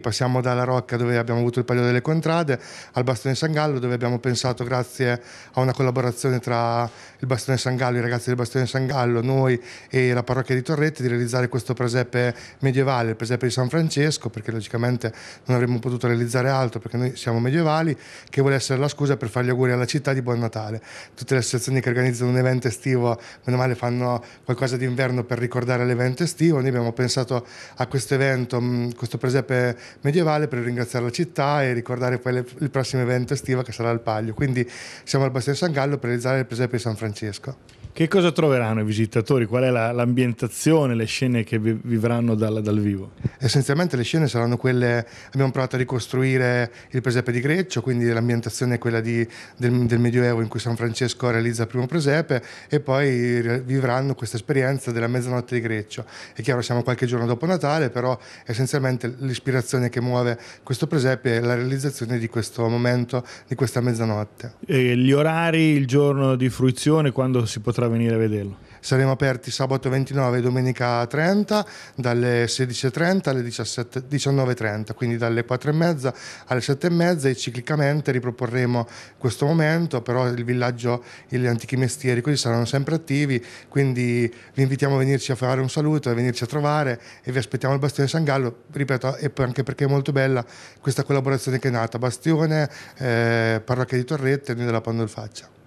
Passiamo dalla Rocca dove abbiamo avuto il Palio delle Contrade al Bastone San Gallo dove abbiamo pensato grazie a una collaborazione tra il Bastone San Gallo, i ragazzi del Bastone San Gallo, noi e la parrocchia di Torrette di realizzare questo presepe medievale, il presepe di San Francesco perché logicamente non avremmo potuto realizzare altro perché noi siamo medievali che vuole essere la scusa per fare gli auguri alla città di Buon Natale. Tutte le associazioni che organizzano un evento estivo meno male fanno qualcosa d'inverno per ricordare l'evento estivo, noi abbiamo pensato a questo evento, questo presepe medievale per ringraziare la città e ricordare poi le, il prossimo evento estivo che sarà al Paglio. Quindi siamo al Bastione San Gallo per realizzare il presepe di San Francesco. Che cosa troveranno i visitatori? Qual è la, l'ambientazione, le scene che vi, vivranno dal, dal, vivo? Essenzialmente le scene saranno quelle, abbiamo provato a ricostruire il presepe di Greccio, quindi l'ambientazione è quella di, del, del, Medioevo in cui San Francesco realizza il primo presepe e poi vivranno questa esperienza della mezzanotte di Greccio. È chiaro siamo qualche giorno dopo Natale, però essenzialmente l'ispirazione che muove questo presepe è la realizzazione di questo momento, di questa mezzanotte. E gli orari, il giorno di fruizione, quando si potrà potrà venire a vederlo. Saremo aperti sabato 29 e domenica 30 dalle 16.30 alle 17, 19.30, quindi dalle 4.30 alle 7.30 e ciclicamente riproporremo questo momento, però il villaggio e gli antichi mestieri così saranno sempre attivi, quindi vi invitiamo a venirci a fare un saluto, a venirci a trovare e vi aspettiamo al Bastione San Gallo, ripeto, anche perché è molto bella questa collaborazione che è nata, Bastione, eh, Parrocchia di Torrette e noi della Pandolfaccia.